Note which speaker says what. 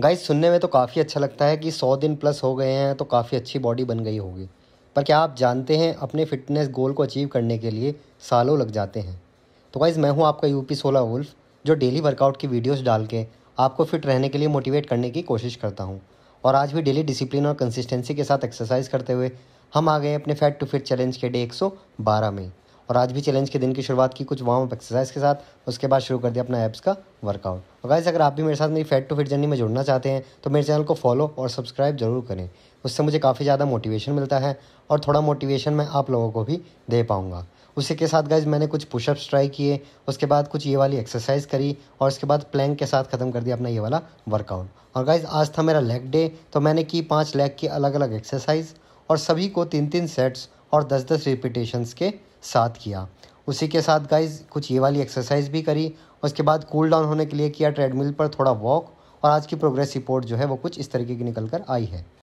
Speaker 1: guys सुनने में तो काफ़ी अच्छा लगता है कि सौ दिन प्लस हो गए हैं तो काफ़ी अच्छी बॉडी बन गई होगी पर क्या आप जानते हैं अपने फिटनेस गोल को अचीव करने के लिए सालों लग जाते हैं तो गाइज़ मैं हूँ आपका यू पी सोला वुल्फ जो डेली वर्कआउट की वीडियोस डाल के आपको फिट रहने के लिए मोटिवेट करने की कोशिश करता हूँ और आज भी डेली डिसिप्लिन और कंसिस्टेंसी के साथ एक्सरसाइज करते हुए हम आ गए अपने फैट टू फिट चैलेंज के डे बारह में और आज भी चैलेंज के दिन की शुरुआत की कुछ वार्म अप एक्सरसाइज के साथ उसके बाद शुरू कर दिया अपना एप्स का वर्कआउट और गाइस अगर आप भी मेरे साथ मेरी फैट टू फिट जर्नी में जुड़ना चाहते हैं तो मेरे चैनल को फॉलो और सब्सक्राइब जरूर करें उससे मुझे काफ़ी ज़्यादा मोटिवेशन मिलता है और थोड़ा मोटिवेशन मैं आप लोगों को भी दे पाऊँगा उसी के साथ गाइज मैंने कुछ पुशअप्स ट्राई किए उसके बाद कुछ ये वाली एक्सरसाइज करी और उसके बाद प्लैंक के साथ ख़त्म कर दिया अपना ये वाला वर्कआउट और गाइज आज था मेरा लेग डे तो मैंने की पाँच लेग की अलग अलग एक्सरसाइज और सभी को तीन तीन सेट्स और दस दस रिपीटेशंस के साथ किया उसी के साथ गाइज कुछ ये वाली एक्सरसाइज भी करी उसके बाद कूल डाउन होने के लिए किया ट्रेडमिल पर थोड़ा वॉक और आज की प्रोग्रेस रिपोर्ट जो है वो कुछ इस तरीके की निकल कर आई है